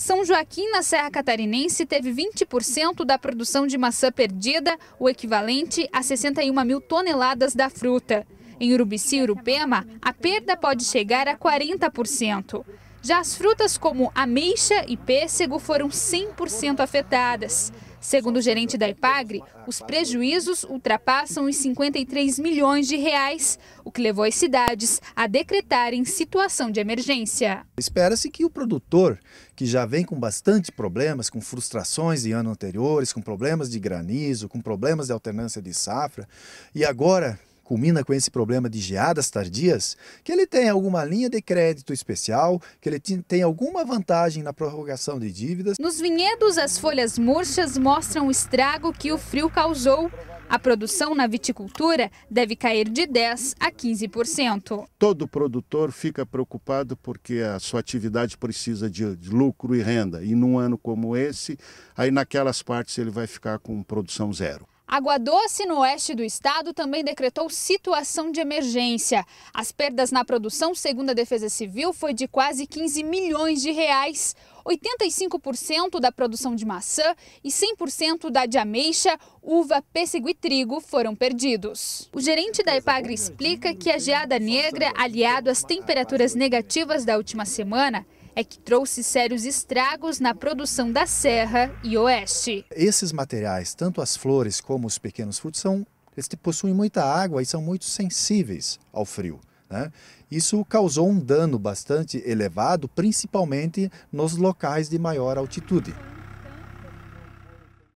São Joaquim, na Serra Catarinense, teve 20% da produção de maçã perdida, o equivalente a 61 mil toneladas da fruta. Em Urubici e Urupema, a perda pode chegar a 40%. Já as frutas como ameixa e pêssego foram 100% afetadas. Segundo o gerente da Ipagre, os prejuízos ultrapassam os 53 milhões de reais, o que levou as cidades a decretarem situação de emergência. Espera-se que o produtor, que já vem com bastante problemas, com frustrações de anos anteriores, com problemas de granizo, com problemas de alternância de safra, e agora culmina com esse problema de geadas tardias, que ele tenha alguma linha de crédito especial, que ele tenha alguma vantagem na prorrogação de dívidas. Nos vinhedos, as folhas murchas mostram o estrago que o frio causou a produção na viticultura deve cair de 10% a 15%. Todo produtor fica preocupado porque a sua atividade precisa de, lucro e renda. E num ano como esse, aí naquelas partes ele vai ficar com produção zero. Água Doce, no oeste do estado, também decretou situação de emergência. As perdas na produção, segundo a Defesa Civil, foi de quase 15 milhões de reais. 85% da produção de maçã e 100% da de ameixa, uva, pêssego e trigo foram perdidos. O gerente da Epagre explica que a geada negra, aliado às temperaturas negativas da última semana, é que trouxe sérios estragos na produção da Serra e Oeste. Esses materiais, tanto as flores como os pequenos frutos, são, eles possuem muita água e são muito sensíveis ao frio. Né? Isso causou um dano bastante elevado, principalmente nos locais de maior altitude.